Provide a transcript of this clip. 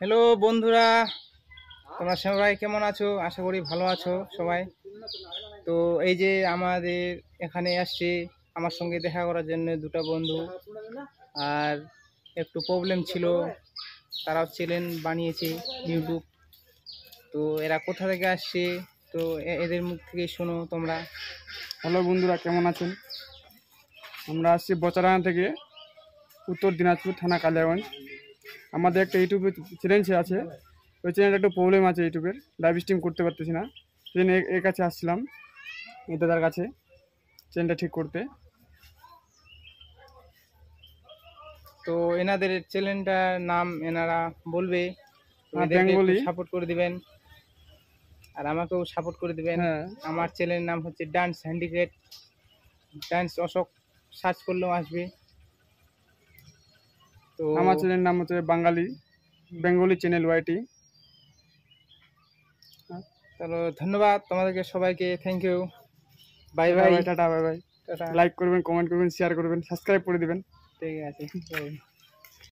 Hello বন্ধুরা তোমরা সবাই কেমন আছো আশা করি ভালো আছো সবাই তো এই যে আমাদের এখানে আসছে আমার সঙ্গে দেখা করার জন্য দুটো বন্ধু আর একটু প্রবলেম ছিল তারাও চ্যানেল বানিয়েছে ইউটিউব তো এরা কোথা থেকে আসছে তো এদের মুখ থেকে শোনো তোমরা হ্যালো বন্ধুরা কেমন আছেন আমরা আসছি বচারানা থেকে উত্তর দিনাজপুর থানা কালিয়াগঞ্জ আমাদের একটা ইউটিউবে চ্যালেঞ্জ আছে ওই চ্যানেলটা একটু প্রবলেম আছে ইউটিউবের লাইভ স্ট্রিম করতে পারতেছি না সেদিন এর কাছে আসছিলাম এই দাদার কাছে চ্যানেলটা ঠিক করতে তো এনাদের চ্যানেলটার নাম এনারা বলবে হ্যাঁ, বেঙ্গলি সাপোর্ট করে দিবেন আর আমাকেও সাপোর্ট করে দিবেন হ্যাঁ। আমার চ্যানেলের নাম হচ্ছে dance handicraft dance Ashok search করলেও আসবে আমার চ্যানেল নাম হচ্ছে বাঙালি বেঙ্গলি চ্যানেল ওয়াইটি তাহলে ধন্যবাদ তোমাদেরকে সবাইকে thank you bye bye tata bye bye like করবেন কমেন্ট করবেন শেয়ার করবেন সাবস্ক্রাইব করে দিবেন ঠিক আছে